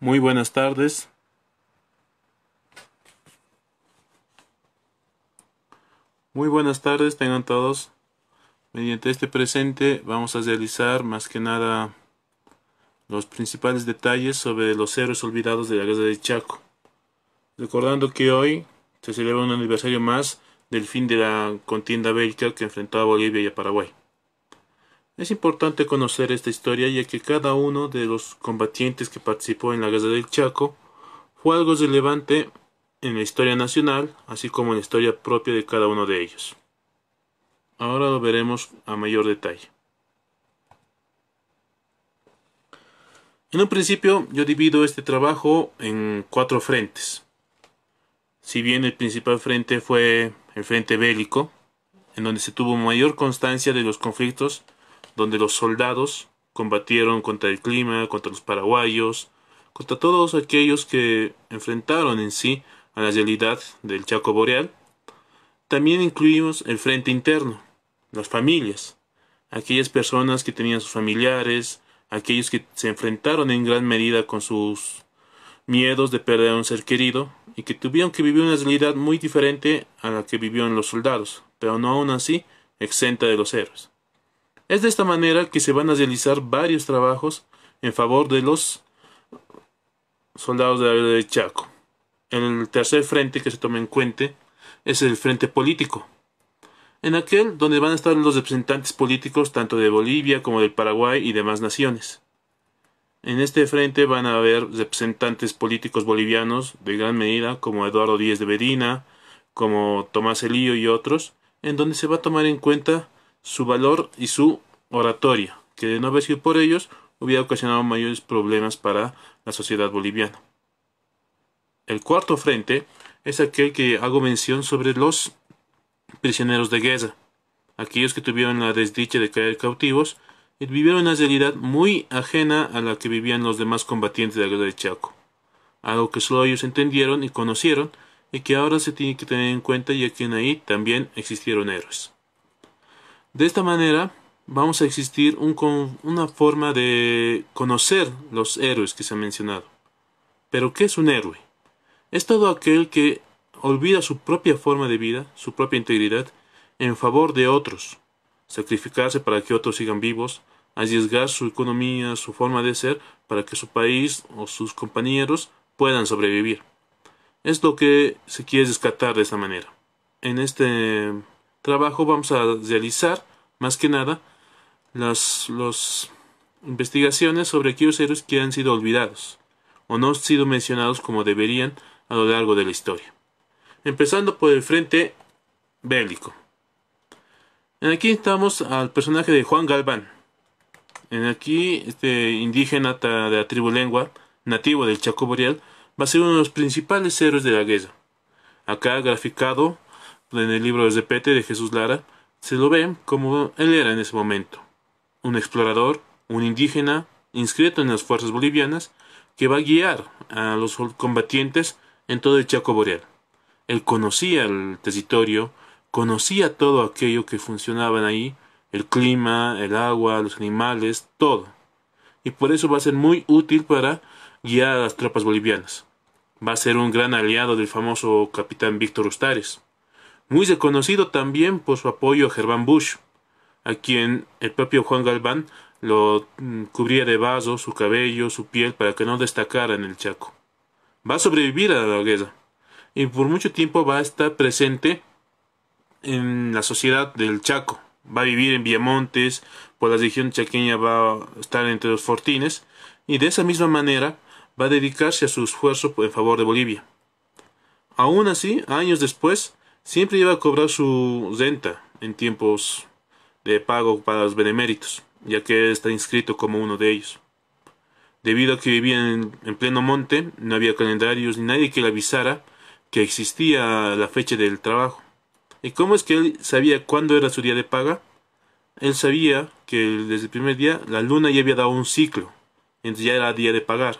Muy buenas tardes. Muy buenas tardes, tengan todos. Mediante este presente vamos a realizar más que nada los principales detalles sobre los héroes olvidados de la guerra de Chaco. Recordando que hoy se celebra un aniversario más del fin de la contienda bélica que enfrentó a Bolivia y a Paraguay. Es importante conocer esta historia ya que cada uno de los combatientes que participó en la Guerra del Chaco fue algo relevante en la historia nacional, así como en la historia propia de cada uno de ellos. Ahora lo veremos a mayor detalle. En un principio yo divido este trabajo en cuatro frentes. Si bien el principal frente fue el frente bélico, en donde se tuvo mayor constancia de los conflictos donde los soldados combatieron contra el clima, contra los paraguayos, contra todos aquellos que enfrentaron en sí a la realidad del Chaco Boreal. También incluimos el frente interno, las familias, aquellas personas que tenían sus familiares, aquellos que se enfrentaron en gran medida con sus miedos de perder a un ser querido y que tuvieron que vivir una realidad muy diferente a la que vivieron los soldados, pero no aún así exenta de los héroes. Es de esta manera que se van a realizar varios trabajos en favor de los soldados de la de Chaco. El tercer frente que se toma en cuenta es el frente político. En aquel donde van a estar los representantes políticos tanto de Bolivia como del Paraguay y demás naciones. En este frente van a haber representantes políticos bolivianos de gran medida como Eduardo Díez de Medina, como Tomás Elío y otros, en donde se va a tomar en cuenta su valor y su oratoria, que de no haber sido por ellos hubiera ocasionado mayores problemas para la sociedad boliviana. El cuarto frente es aquel que hago mención sobre los prisioneros de guerra, aquellos que tuvieron la desdicha de caer cautivos y vivieron una realidad muy ajena a la que vivían los demás combatientes de la guerra de Chaco, algo que solo ellos entendieron y conocieron y que ahora se tiene que tener en cuenta ya que en ahí también existieron héroes. De esta manera vamos a existir una forma de conocer los héroes que se han mencionado. Pero ¿qué es un héroe? Es todo aquel que olvida su propia forma de vida, su propia integridad, en favor de otros, sacrificarse para que otros sigan vivos, arriesgar su economía, su forma de ser, para que su país o sus compañeros puedan sobrevivir. Es lo que se quiere descartar de esta manera. En este trabajo vamos a realizar más que nada las investigaciones sobre aquellos héroes que han sido olvidados o no han sido mencionados como deberían a lo largo de la historia. Empezando por el frente bélico. Aquí estamos al personaje de Juan Galván. En aquí, este indígena de la tribu lengua, nativo del Chaco Boreal, va a ser uno de los principales héroes de la guerra. Acá graficado en el libro de de Jesús Lara, se lo ve como él era en ese momento, un explorador, un indígena, inscrito en las fuerzas bolivianas, que va a guiar a los combatientes en todo el Chaco Boreal. Él conocía el territorio, conocía todo aquello que funcionaba ahí, el clima, el agua, los animales, todo. Y por eso va a ser muy útil para guiar a las tropas bolivianas. Va a ser un gran aliado del famoso capitán Víctor Ustares muy reconocido también por su apoyo a Germán Bush, a quien el propio Juan Galván lo mm, cubría de vaso, su cabello, su piel, para que no destacara en el Chaco. Va a sobrevivir a la guerra y por mucho tiempo va a estar presente en la sociedad del Chaco. Va a vivir en Villamontes, por la región chaqueña va a estar entre los fortines y de esa misma manera va a dedicarse a su esfuerzo en favor de Bolivia. Aún así, años después, siempre iba a cobrar su renta en tiempos de pago para los beneméritos, ya que está inscrito como uno de ellos. Debido a que vivía en, pleno monte, no había calendarios ni nadie que le avisara que existía la fecha del trabajo. ¿Y cómo es que él sabía cuándo era su día de paga? Él sabía que desde el primer día la luna ya había dado un ciclo, entonces ya era día de pagar.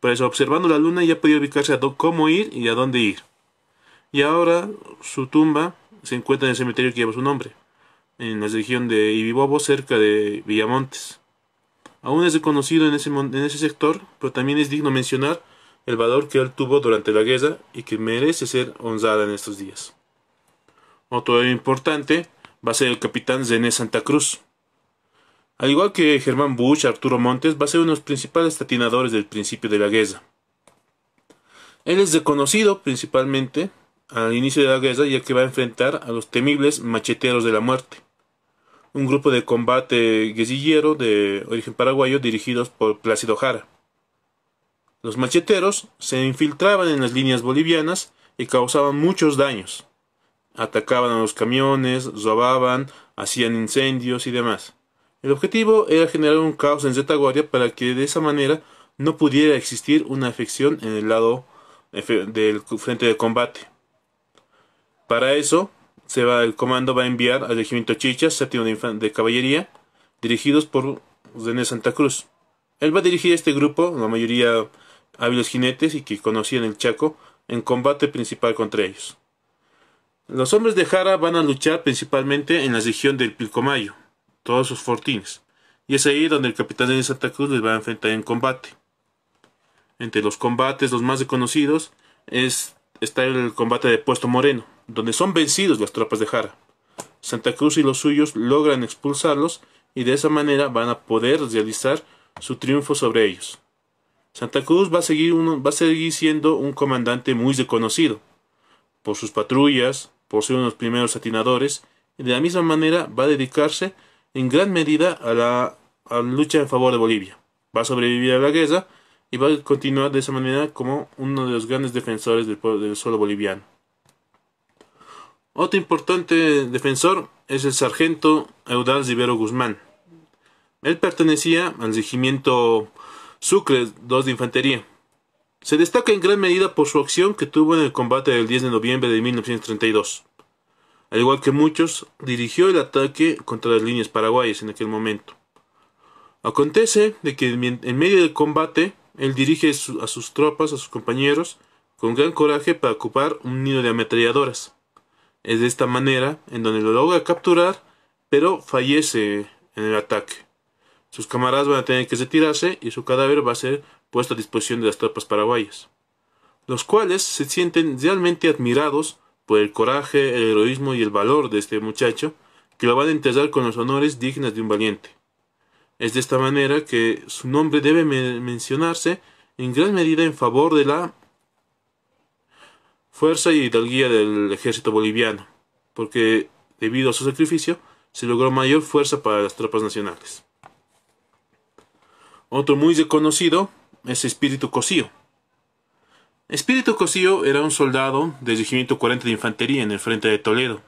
Por eso, observando la luna, ya podía ubicarse a cómo ir y a dónde ir. Y ahora su tumba se encuentra en el cementerio que lleva su nombre, en la región de Ibibobo, cerca de Villamontes. Aún es reconocido en ese, sector, pero también es digno mencionar el valor que él tuvo durante la guerra y que merece ser honrada en estos días. Otro importante va a ser el capitán Zené Santa Cruz. Al igual que Germán Bush, Arturo Montes, va a ser uno de los principales tatinadores del principio de la guerra. Él es reconocido principalmente al inicio de la guerra ya que va a enfrentar a los temibles macheteros de la muerte, un grupo de combate guerrillero de origen paraguayo dirigidos por Plácido Jara. Los macheteros se infiltraban en las líneas bolivianas y causaban muchos daños. Atacaban a los camiones, robaban, hacían incendios y demás. El objetivo era generar un caos en retaguardia para que de esa manera no pudiera existir una afección en el lado del frente de combate. Para eso, se va, el comando va a enviar al regimiento Chichas, séptimo de, de, caballería, dirigidos por René Santa Cruz. Él va a dirigir este grupo, la mayoría hábiles jinetes y que conocían el Chaco, en combate principal contra ellos. Los hombres de Jara van a luchar principalmente en la región del Pilcomayo, todos sus fortines, y es ahí donde el capitán de Santa Cruz les va a enfrentar en combate. Entre los combates, los más reconocidos, es, está el combate de Puesto Moreno, donde son vencidos las tropas de Jara. Santa Cruz y los suyos logran expulsarlos y de esa manera van a poder realizar su triunfo sobre ellos. Santa Cruz va a seguir, va a seguir siendo un comandante muy reconocido por sus patrullas, por ser uno de los primeros atinadores, y de la misma manera va a dedicarse en gran medida a la, lucha en favor de Bolivia. Va a sobrevivir a la guerra y va a continuar de esa manera como uno de los grandes defensores del, del suelo boliviano. Otro importante defensor es el sargento Eudal Rivero Guzmán. Él pertenecía al regimiento Sucre 2 de Infantería. Se destaca en gran medida por su acción que tuvo en el combate del 10 de noviembre de 1932. Al igual que muchos, dirigió el ataque contra las líneas paraguayas en aquel momento. Acontece de que en medio del combate, él dirige a sus tropas, a sus compañeros, con gran coraje para ocupar un nido de ametralladoras. Es de esta manera en donde lo logra capturar, pero fallece en el ataque. Sus camaradas van a tener que retirarse y su cadáver va a ser puesto a disposición de las tropas paraguayas, los cuales se sienten realmente admirados por el coraje, el heroísmo y el valor de este muchacho, que lo van a enterrar con los honores dignos de un valiente. Es de esta manera que su nombre debe mencionarse en gran medida en favor de la fuerza y hidalguía del ejército boliviano, porque debido a su sacrificio se logró mayor fuerza para las tropas nacionales. Otro muy reconocido es Espíritu Cosío. Espíritu Cosío era un soldado del Regimiento 40 de Infantería en el frente de Toledo.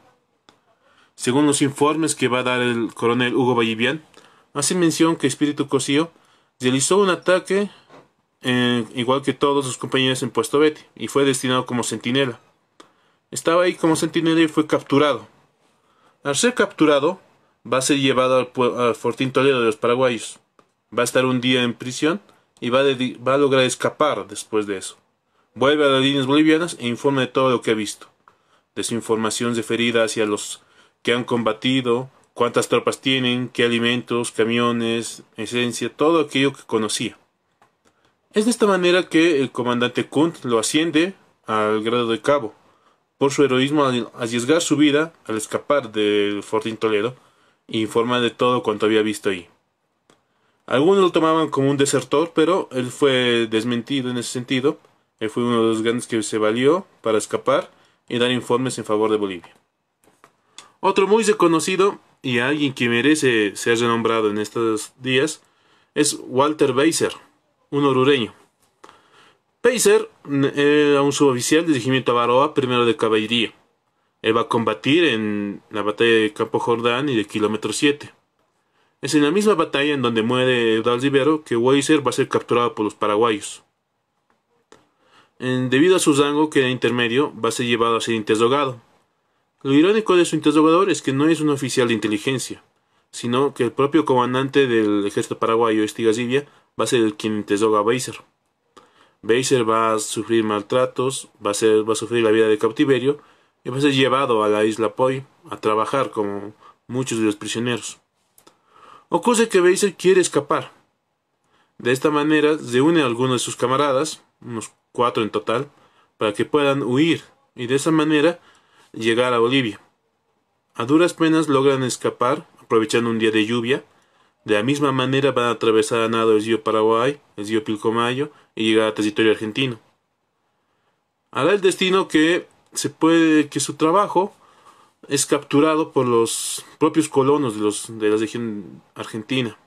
Según los informes que va a dar el coronel Hugo Vallivian, hace mención que Espíritu Cosío realizó un ataque igual que todos sus compañeros en Puesto Vete y fue destinado como centinela. Estaba ahí como centinela y fue capturado. Al ser capturado, va a ser llevado al, Fortín Toledo de los paraguayos. Va a estar un día en prisión y va, a lograr escapar después de eso. Vuelve a las líneas bolivianas e informa de todo lo que ha visto. De su información referida hacia los que han combatido, cuántas tropas tienen, qué alimentos, camiones, esencia, todo aquello que conocía. Es de esta manera que el comandante Kunt lo asciende al grado de cabo. Por su heroísmo al arriesgar su vida al escapar del Fortín Toledo, informa de todo cuanto había visto ahí. Algunos lo tomaban como un desertor, pero él fue desmentido en ese sentido. Él fue uno de los grandes que se valió para escapar y dar informes en favor de Bolivia. Otro muy reconocido y alguien que merece ser renombrado en estos días es Walter Weiser un orureño. Pacer era eh, un suboficial del regimiento Avaroa, primero de caballería. Él va a combatir en la batalla de Campo Jordán y de kilómetro 7. Es en la misma batalla en donde muere Eudal Rivero que Weiser va a ser capturado por los paraguayos. debido a su rango, que era intermedio, va a ser llevado a ser interrogado. Lo irónico de su interrogador es que no es un oficial de inteligencia, sino que el propio comandante del ejército paraguayo, Estigasivia, va a ser quien interroga a Beiser. Beiser va a sufrir maltratos, va a, sufrir la vida de cautiverio y va a ser llevado a la isla Poi a trabajar como muchos de los prisioneros. Ocurre que Beiser quiere escapar. De esta manera se une a algunos de sus camaradas, unos cuatro en total, para que puedan huir y de esa manera llegar a Bolivia. A duras penas logran escapar, aprovechando un día de lluvia, de la misma manera van a atravesar a nado el río Paraguay, el río Pilcomayo y llegar a territorio argentino. Hará el destino que se puede que su trabajo es capturado por los propios colonos de, los, de la región argentina,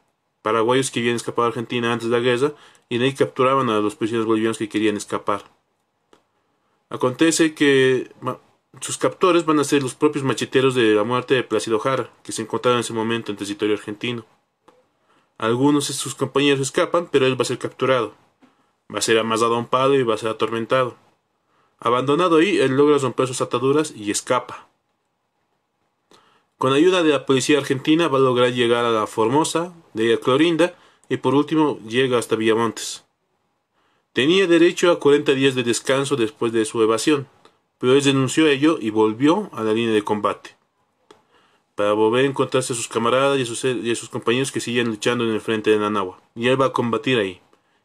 paraguayos que habían escapado a Argentina antes de la guerra y de ahí capturaban a los prisioneros bolivianos que querían escapar. Acontece que sus captores van a ser los propios macheteros de la muerte de Plácido Jara, que se encontraban en ese momento en territorio argentino. Algunos de sus compañeros escapan, pero él va a ser capturado. Va a ser amasado a un palo y va a ser atormentado. Abandonado ahí, él logra romper sus ataduras y escapa. Con ayuda de la policía argentina va a lograr llegar a la Formosa, de Clorinda, y por último llega hasta Villamontes. Tenía derecho a 40 días de descanso después de su evasión, pero él denunció ello y volvió a la línea de combate para volver a encontrarse a sus camaradas y a sus, compañeros que siguen luchando en el frente de Nanawa. Y él va a combatir ahí.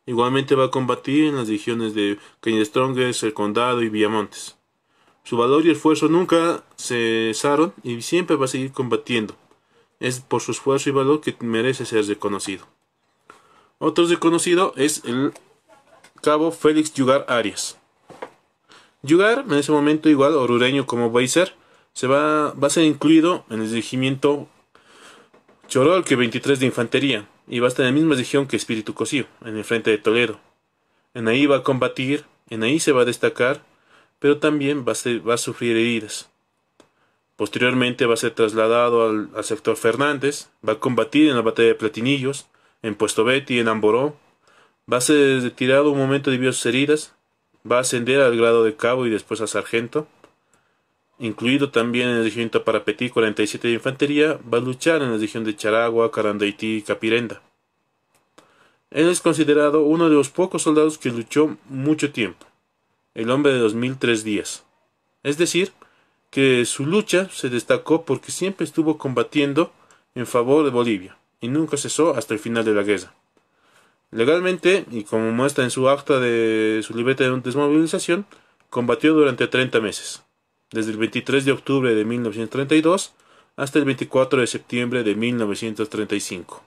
Igualmente va a combatir en las regiones de Cañestrongues, El Condado y Villamontes. Su valor y esfuerzo nunca cesaron y siempre va a seguir combatiendo. Es por su esfuerzo y valor que merece ser reconocido. Otro reconocido es el cabo Félix Yugar Arias. Yugar en ese momento igual orureño como ser se va, a ser incluido en el regimiento Chorol que 23 de infantería y va a estar en la misma región que Espíritu Cosío, en el frente de Toledo. En ahí va a combatir, en ahí se va a destacar, pero también va a, sufrir heridas. Posteriormente va a ser trasladado al, sector Fernández, va a combatir en la batalla de Platinillos, en Puesto Betty, en Amboró, va a ser retirado un momento debido a sus heridas, va a ascender al grado de cabo y después a sargento, incluido también en el regimiento Parapetí 47 de Infantería, va a luchar en la región de Charagua, Carandaití y Capirenda. Él es considerado uno de los pocos soldados que luchó mucho tiempo, el hombre de 2003 días. Es decir, que su lucha se destacó porque siempre estuvo combatiendo en favor de Bolivia y nunca cesó hasta el final de la guerra. Legalmente, y como muestra en su acta de su libreta de desmovilización, combatió durante 30 meses desde el 23 de octubre de 1932 hasta el 24 de septiembre de 1935.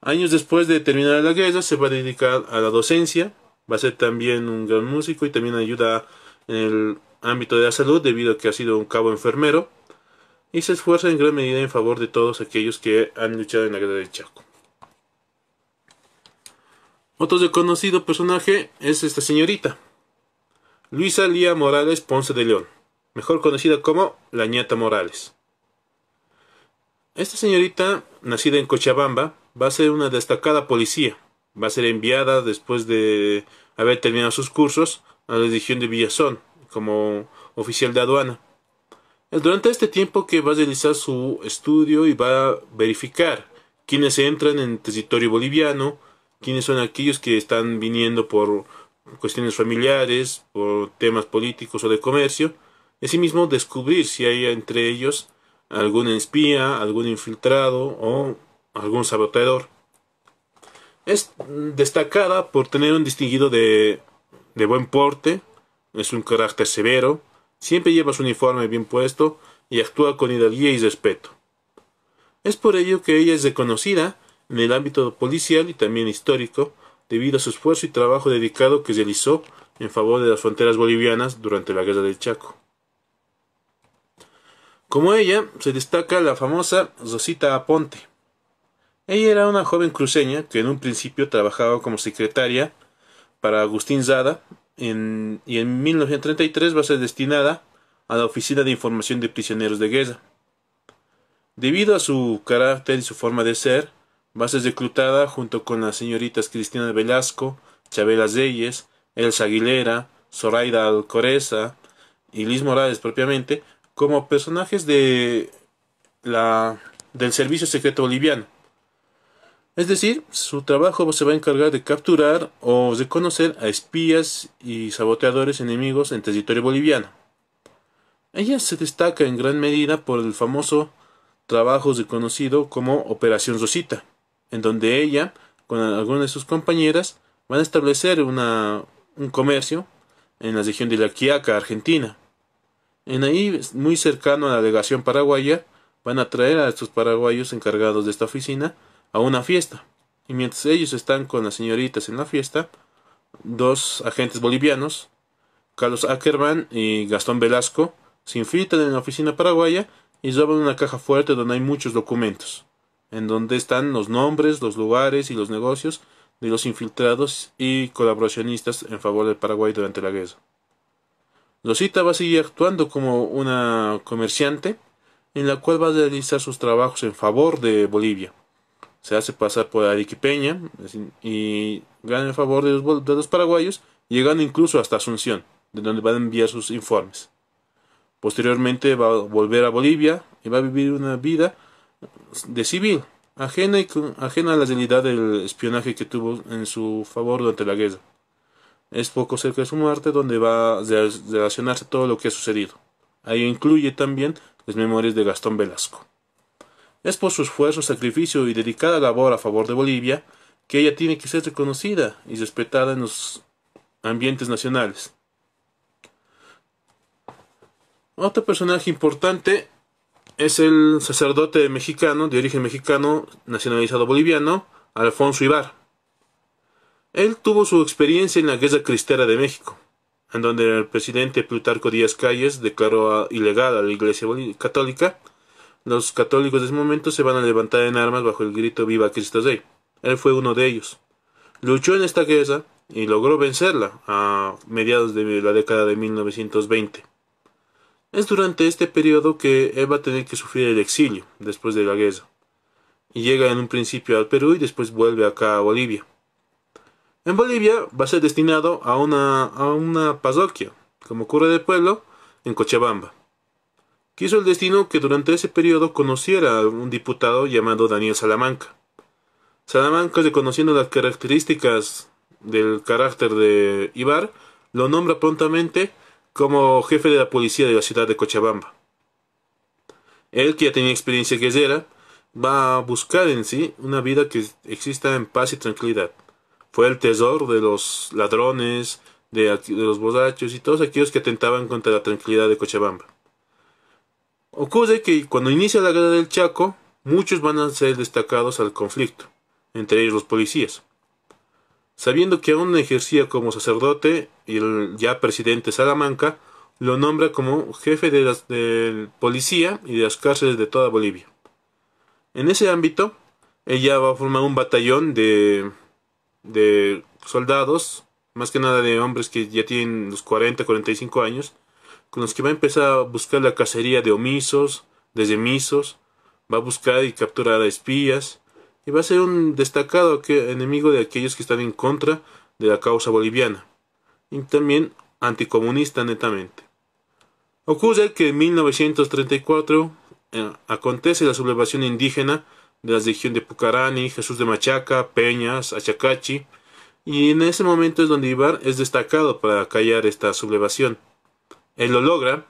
Años después de terminar la guerra se va a dedicar a la docencia, va a ser también un gran músico y también ayuda en el ámbito de la salud debido a que ha sido un cabo enfermero y se esfuerza en gran medida en favor de todos aquellos que han luchado en la guerra del Chaco. Otro reconocido personaje es esta señorita, Luisa Lía Morales Ponce de León mejor conocida como la Morales. Esta señorita, nacida en Cochabamba, va a ser una destacada policía. Va a ser enviada después de haber terminado sus cursos a la región de Villazón como oficial de aduana. Es durante este tiempo que va a realizar su estudio y va a verificar quiénes entran en territorio boliviano, quiénes son aquellos que están viniendo por cuestiones familiares, por temas políticos o de comercio, Asimismo, descubrir si hay entre ellos algún espía, algún infiltrado o algún saboteador. Es destacada por tener un distinguido de, de buen porte, es un carácter severo, siempre lleva su uniforme bien puesto y actúa con hidalguía y respeto. Es por ello que ella es reconocida en el ámbito policial y también histórico, debido a su esfuerzo y trabajo dedicado que realizó en favor de las fronteras bolivianas durante la Guerra del Chaco. Como ella, se destaca la famosa Rosita Aponte. Ella era una joven cruceña que en un principio trabajaba como secretaria para Agustín Zada y en 1933 va a ser destinada a la Oficina de Información de Prisioneros de Guerra. Debido a su carácter y su forma de ser, va a ser reclutada junto con las señoritas Cristina Velasco, Chabela Reyes, Elsa Aguilera, Zoraida Alcoreza y Liz Morales propiamente como personajes de la, del Servicio Secreto Boliviano. Es decir, su trabajo se va a encargar de capturar o reconocer a espías y saboteadores enemigos en territorio boliviano. Ella se destaca en gran medida por el famoso trabajo reconocido como Operación Rosita, en donde ella, con algunas de sus compañeras, van a establecer un comercio en la región de La Quiaca, Argentina, en ahí, muy cercano a la delegación paraguaya, van a traer a estos paraguayos encargados de esta oficina a una fiesta. Y mientras ellos están con las señoritas en la fiesta, dos agentes bolivianos, Carlos Ackerman y Gastón Velasco, se infiltran en la oficina paraguaya y roban una caja fuerte donde hay muchos documentos, en donde están los nombres, los lugares y los negocios de los infiltrados y colaboracionistas en favor del Paraguay durante la guerra. Losita va a seguir actuando como una comerciante en la cual va a realizar sus trabajos en favor de Bolivia. Se hace pasar por Arequipeña y gana en favor de los, paraguayos, llegando incluso hasta Asunción, de donde va a enviar sus informes. Posteriormente va a volver a Bolivia y va a vivir una vida de civil, ajena, ajena a la realidad del espionaje que tuvo en su favor durante la guerra es poco cerca de su muerte donde va a relacionarse todo lo que ha sucedido. Ahí incluye también las memorias de Gastón Velasco. Es por su esfuerzo, sacrificio y dedicada labor a favor de Bolivia que ella tiene que ser reconocida y respetada en los ambientes nacionales. Otro personaje importante es el sacerdote mexicano, de origen mexicano, nacionalizado boliviano, Alfonso Ibar. Él tuvo su experiencia en la Guerra Cristera de México, en donde el presidente Plutarco Díaz Calles declaró ilegal a la Iglesia Católica. Los católicos de ese momento se van a levantar en armas bajo el grito Viva Cristo Rey. Él fue uno de ellos. Luchó en esta guerra y logró vencerla a mediados de la década de 1920. Es durante este periodo que él va a tener que sufrir el exilio después de la guerra. Y llega en un principio al Perú y después vuelve acá a Bolivia. En Bolivia va a ser destinado a una, a parroquia, como cura de pueblo, en Cochabamba. Quiso el destino que durante ese periodo conociera a un diputado llamado Daniel Salamanca. Salamanca, reconociendo las características del carácter de Ibar, lo nombra prontamente como jefe de la policía de la ciudad de Cochabamba. Él, que ya tenía experiencia guerrera, va a buscar en sí una vida que exista en paz y tranquilidad fue el tesoro de los ladrones, de, los borrachos y todos aquellos que atentaban contra la tranquilidad de Cochabamba. Ocurre que cuando inicia la guerra del Chaco, muchos van a ser destacados al conflicto, entre ellos los policías. Sabiendo que aún ejercía como sacerdote y el ya presidente Salamanca, lo nombra como jefe de, de policía y de las cárceles de toda Bolivia. En ese ámbito, ella va a formar un batallón de de soldados, más que nada de hombres que ya tienen los 40, 45 años, con los que va a empezar a buscar la cacería de omisos, de misos, va a buscar y capturar a espías, y va a ser un destacado enemigo de aquellos que están en contra de la causa boliviana, y también anticomunista netamente. Ocurre que en 1934 eh, acontece la sublevación indígena de la región de Pucarani, Jesús de Machaca, Peñas, Achacachi, y en ese momento es donde Ibar es destacado para callar esta sublevación. Él lo logra,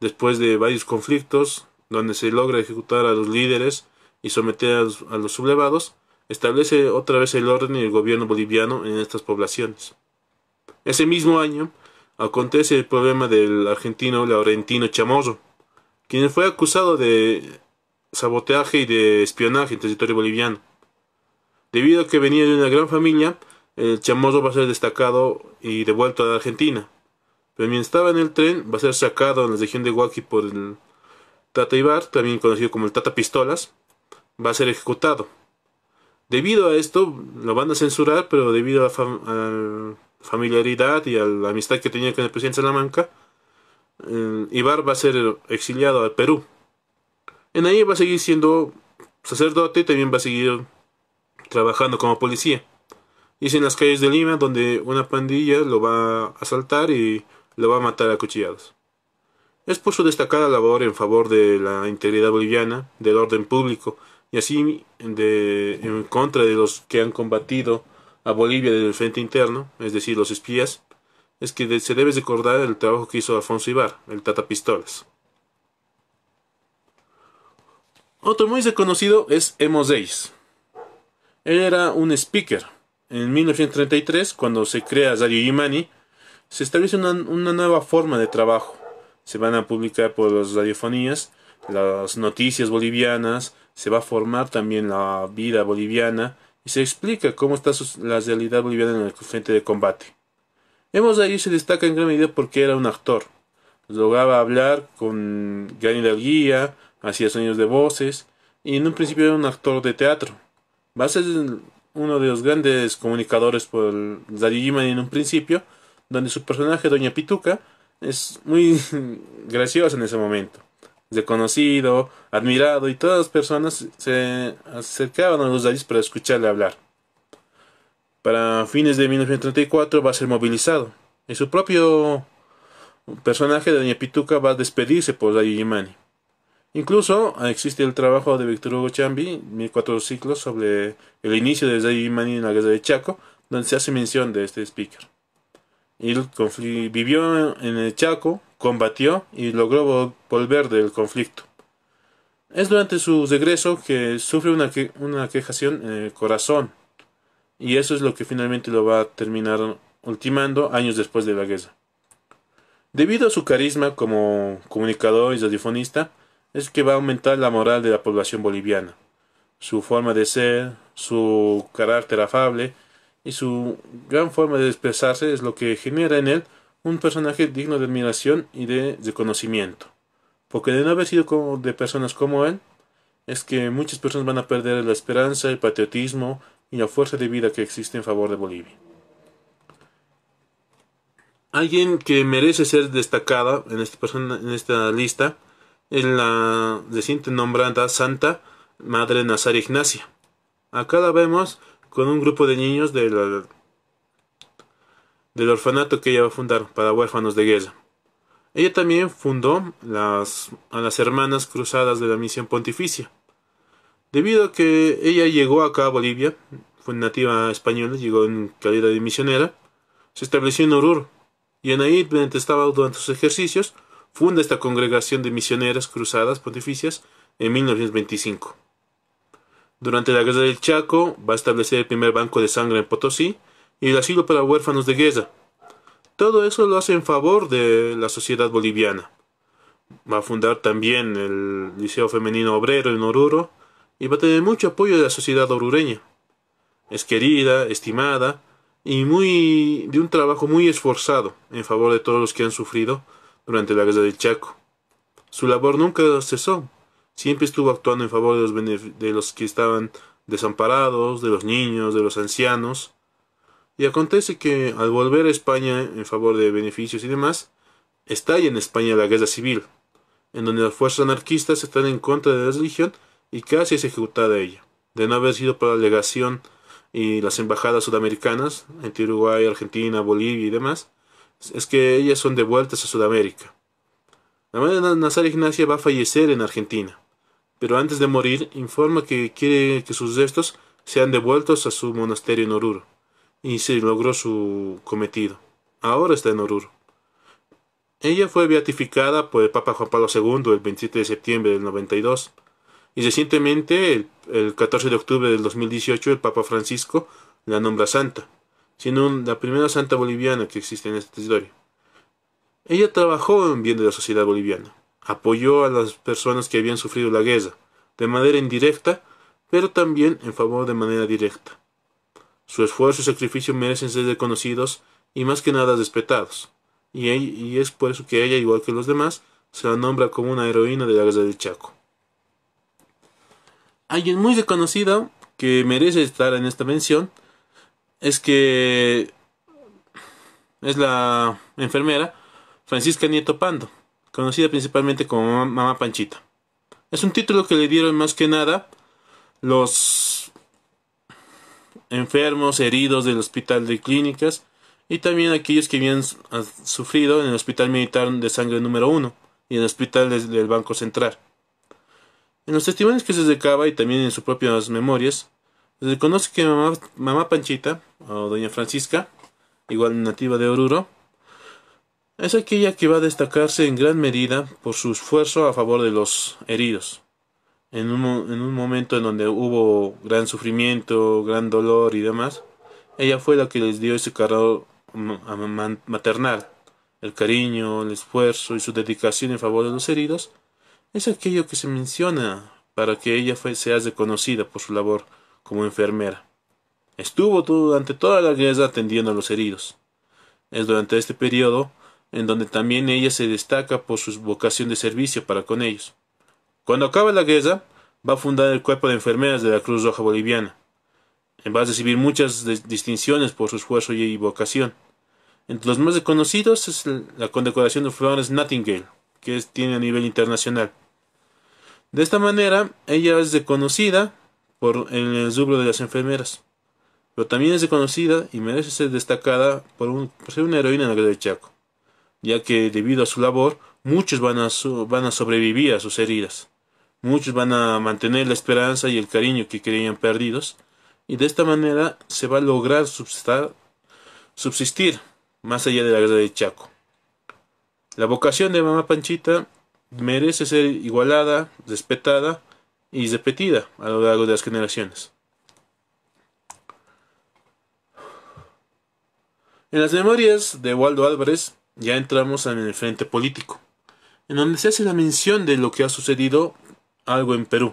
después de varios conflictos, donde se logra ejecutar a los líderes y someter a los, sublevados, establece otra vez el orden y el gobierno boliviano en estas poblaciones. Ese mismo año acontece el problema del argentino Laurentino Chamorro, quien fue acusado de sabotaje y de espionaje en territorio boliviano. Debido a que venía de una gran familia, el chamorro va a ser destacado y devuelto a la Argentina. Pero mientras estaba en el tren, va a ser sacado en la región de Huaki por el Tata Ibar, también conocido como el Tata Pistolas, va a ser ejecutado. Debido a esto, lo van a censurar, pero debido a la, familiaridad y a la amistad que tenía con el presidente Salamanca, eh, Ibar va a ser exiliado al Perú. En ahí va a seguir siendo sacerdote y también va a seguir trabajando como policía. Y es en las calles de Lima donde una pandilla lo va a asaltar y lo va a matar a cuchillados. Es por su destacada labor en favor de la integridad boliviana, del orden público y así en contra de los que han combatido a Bolivia desde el frente interno, es decir, los espías, es que se debe recordar el trabajo que hizo Alfonso Ibar, el pistolas. Otro muy reconocido es Emos Days. Él era un speaker. En 1933, cuando se crea Radio Yimani, se establece una, nueva forma de trabajo. Se van a publicar por las radiofonías las noticias bolivianas, se va a formar también la vida boliviana y se explica cómo está la realidad boliviana en el frente de combate. Hemos ahí se destaca en gran medida porque era un actor. Lograba hablar con gran hidalguía, hacía sueños de voces y en un principio era un actor de teatro. Va a ser uno de los grandes comunicadores por Daddy en un principio, donde su personaje, Doña Pituca, es muy gracioso en ese momento. Reconocido, admirado y todas las personas se acercaban a los Daris para escucharle hablar. Para fines de 1934 va a ser movilizado y su propio personaje, Doña Pituca, va a despedirse por Zayu Yimani. Incluso ah, existe el trabajo de Víctor Hugo Chambi, cuatro ciclos, sobre el inicio de David Manin en la guerra de Chaco, donde se hace mención de este speaker. Él vivió en el Chaco, combatió y logró volver del conflicto. Es durante su regreso que sufre una, quejación en el corazón, y eso es lo que finalmente lo va a terminar ultimando años después de la guerra. Debido a su carisma como comunicador y radiofonista, es que va a aumentar la moral de la población boliviana, su forma de ser, su carácter afable y su gran forma de expresarse es lo que genera en él un personaje digno de admiración y de reconocimiento. Porque de no haber sido como de personas como él, es que muchas personas van a perder la esperanza, el patriotismo y la fuerza de vida que existe en favor de Bolivia. Alguien que merece ser destacada en esta, persona, en esta lista en la reciente nombrada Santa Madre Nazar Ignacia. Acá la vemos con un grupo de niños del, del orfanato que ella va a fundar para huérfanos de guerra. Ella también fundó las, a las Hermanas Cruzadas de la Misión Pontificia. Debido a que ella llegó acá a Bolivia, fue nativa española, llegó en calidad de misionera, se estableció en Oruro y en ahí, mientras estaba durante sus ejercicios, Funda esta congregación de misioneras cruzadas pontificias en 1925. Durante la Guerra del Chaco va a establecer el primer banco de sangre en Potosí y el asilo para huérfanos de guerra. Todo eso lo hace en favor de la sociedad boliviana. Va a fundar también el Liceo Femenino Obrero en Oruro y va a tener mucho apoyo de la sociedad orureña. Es querida, estimada y muy de un trabajo muy esforzado en favor de todos los que han sufrido durante la guerra del Chaco. Su labor nunca cesó. Siempre estuvo actuando en favor de los, de los que estaban desamparados, de los niños, de los ancianos. Y acontece que al volver a España en favor de beneficios y demás, estalla en España la guerra civil, en donde las fuerzas anarquistas están en contra de la religión y casi es ejecutada ella. De no haber sido por la legación y las embajadas sudamericanas, entre Uruguay, Argentina, Bolivia y demás, es que ellas son devueltas a Sudamérica. La madre de Nazar Ignacia va a fallecer en Argentina, pero antes de morir informa que quiere que sus restos sean devueltos a su monasterio en Oruro, y se logró su cometido. Ahora está en Oruro. Ella fue beatificada por el Papa Juan Pablo II el 27 de septiembre del 92, y recientemente, el, el 14 de octubre del 2018, el Papa Francisco la nombra santa siendo la primera santa boliviana que existe en este territorio. Ella trabajó en bien de la sociedad boliviana, apoyó a las personas que habían sufrido la guerra, de manera indirecta, pero también en favor de manera directa. Su esfuerzo y sacrificio merecen ser reconocidos y más que nada respetados, y, y es por eso que ella, igual que los demás, se la nombra como una heroína de la guerra del Chaco. Alguien muy reconocido que merece estar en esta mención es que es la enfermera Francisca Nieto Pando, conocida principalmente como Mamá, Panchita. Es un título que le dieron más que nada los enfermos, heridos del hospital de clínicas y también aquellos que habían sufrido en el hospital militar de sangre número uno y en el hospital del Banco Central. En los testimonios que se decaba y también en sus propias memorias, se reconoce que mamá Panchita Doña Francisca, igual nativa de Oruro, es aquella que va a destacarse en gran medida por su esfuerzo a favor de los heridos. En un, momento en donde hubo gran sufrimiento, gran dolor y demás, ella fue la que les dio ese cargo maternal, el cariño, el esfuerzo y su dedicación en favor de los heridos, es aquello que se menciona para que ella se sea reconocida por su labor como enfermera. Estuvo durante toda la guerra atendiendo a los heridos. Es durante este periodo en donde también ella se destaca por su vocación de servicio para con ellos. Cuando acaba la guerra, va a fundar el Cuerpo de Enfermeras de la Cruz Roja Boliviana. Va a recibir muchas distinciones por su esfuerzo y vocación. Entre los más reconocidos es la condecoración de Florence Nightingale, que tiene a nivel internacional. De esta manera, ella es reconocida por, el rubro de las enfermeras pero también es reconocida y merece ser destacada por, ser una heroína en la guerra del Chaco, ya que debido a su labor muchos van a, sobrevivir a sus heridas, muchos van a mantener la esperanza y el cariño que creían perdidos, y de esta manera se va a lograr subsistir más allá de la guerra del Chaco. La vocación de Mamá Panchita merece ser igualada, respetada y repetida a lo largo de las generaciones. En las memorias de Waldo Álvarez ya entramos en el frente político, en donde se hace la mención de lo que ha sucedido algo en Perú.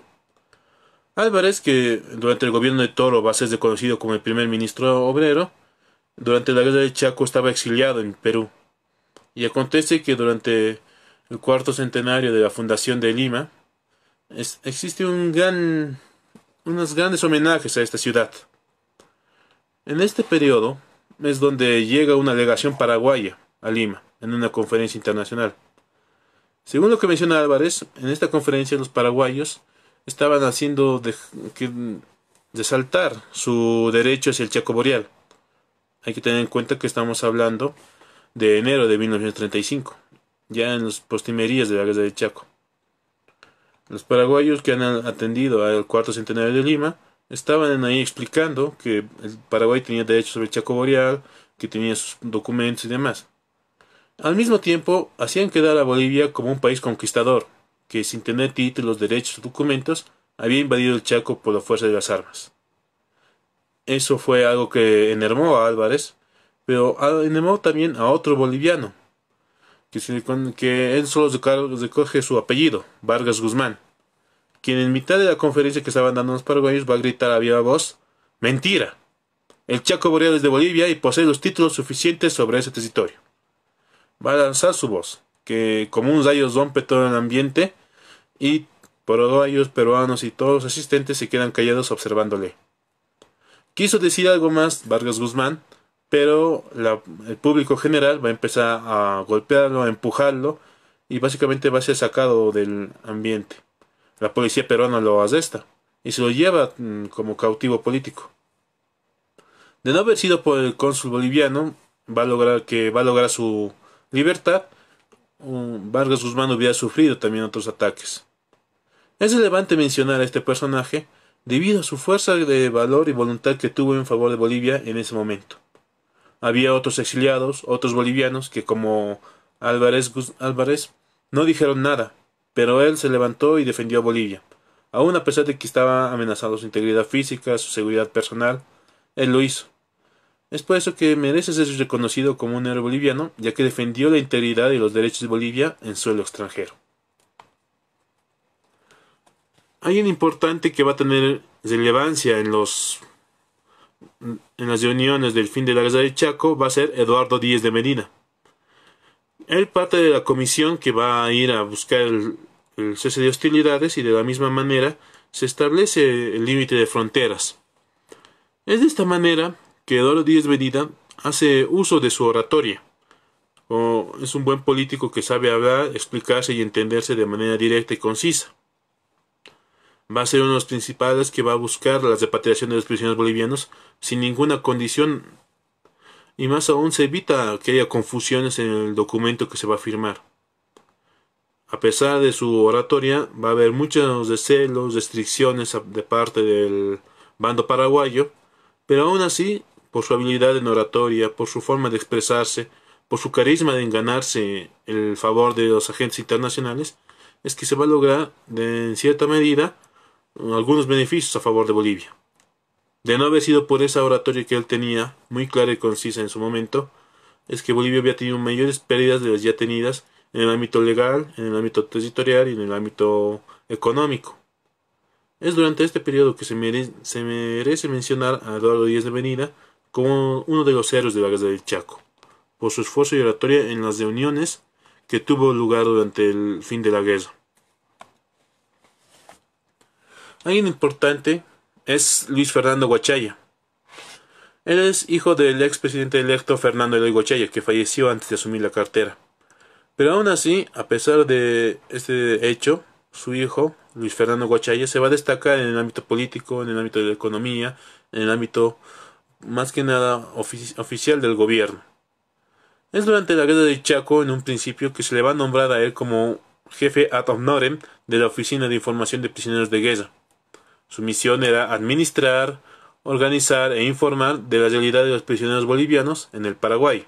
Álvarez, que durante el gobierno de Toro va a ser reconocido como el primer ministro obrero, durante la guerra de Chaco estaba exiliado en Perú. Y acontece que durante el cuarto centenario de la fundación de Lima, existe un gran, unos grandes homenajes a esta ciudad. En este periodo, es donde llega una delegación paraguaya a Lima, en una conferencia internacional. Según lo que menciona Álvarez, en esta conferencia los paraguayos estaban haciendo de, su derecho hacia el Chaco Boreal. Hay que tener en cuenta que estamos hablando de enero de 1935, ya en las postimerías de la guerra del Chaco. Los paraguayos que han atendido al cuarto centenario de Lima estaban ahí explicando que el Paraguay tenía derechos sobre el Chaco Boreal, que tenía sus documentos y demás. Al mismo tiempo, hacían quedar a Bolivia como un país conquistador, que sin tener títulos, derechos o documentos, había invadido el Chaco por la fuerza de las armas. Eso fue algo que enermó a Álvarez, pero enermó también a otro boliviano, que, él solo recoge su apellido, Vargas Guzmán quien en mitad de la conferencia que estaban dando los paraguayos va a gritar a viva voz, mentira. El Chaco Boreal es de Bolivia y posee los títulos suficientes sobre ese territorio. Va a lanzar su voz, que como un rayo rompe todo el ambiente y paraguayos, peruanos y todos los asistentes se quedan callados observándole. Quiso decir algo más Vargas Guzmán, pero el público general va a empezar a golpearlo, a empujarlo y básicamente va a ser sacado del ambiente la policía peruana lo arresta y se lo lleva mm, como cautivo político. De no haber sido por el cónsul boliviano, va a lograr que va a lograr su libertad, Vargas Guzmán hubiera sufrido también otros ataques. Es relevante mencionar a este personaje debido a su fuerza de valor y voluntad que tuvo en favor de Bolivia en ese momento. Había otros exiliados, otros bolivianos, que como Álvarez no dijeron nada, pero él se levantó y defendió a Bolivia. Aún a pesar de que estaba amenazado su integridad física, su seguridad personal, él lo hizo. Es por eso que merece ser reconocido como un héroe boliviano, ya que defendió la integridad y los derechos de Bolivia en suelo extranjero. Alguien importante que va a tener relevancia en los en las reuniones del fin de la guerra de Chaco va a ser Eduardo Díez de Medina. Él parte de la comisión que va a ir a buscar el, cese de hostilidades y de la misma manera se establece el límite de fronteras. Es de esta manera que Eduardo Díez Venida hace uso de su oratoria. O es un buen político que sabe hablar, explicarse y entenderse de manera directa y concisa. Va a ser uno de los principales que va a buscar las repatriación de los prisioneros bolivianos sin ninguna condición y más aún se evita que haya confusiones en el documento que se va a firmar. A pesar de su oratoria, va a haber muchos deseos, restricciones de parte del bando paraguayo, pero aún así, por su habilidad en oratoria, por su forma de expresarse, por su carisma de enganarse el favor de los agentes internacionales, es que se va a lograr, en cierta medida, algunos beneficios a favor de Bolivia. De no haber sido por esa oratoria que él tenía, muy clara y concisa en su momento, es que Bolivia había tenido mayores pérdidas de las ya tenidas en el ámbito legal, en el ámbito territorial y en el ámbito económico. Es durante este periodo que se merece, mencionar a Eduardo Díaz de Venida como uno de los héroes de la Guerra del Chaco, por su esfuerzo y oratoria en las reuniones que tuvo lugar durante el fin de la guerra. Alguien importante es Luis Fernando Guachaya. Él es hijo del expresidente electo Fernando Eloy Guachaya, que falleció antes de asumir la cartera. Pero aún así, a pesar de este hecho, su hijo, Luis Fernando Guachaya, se va a destacar en el ámbito político, en el ámbito de la economía, en el ámbito más que nada oficial del gobierno. Es durante la guerra de Chaco, en un principio, que se le va a nombrar a él como jefe ad honorem de la Oficina de Información de Prisioneros de Guerra. Su misión era administrar, organizar e informar de la realidad de los prisioneros bolivianos en el Paraguay,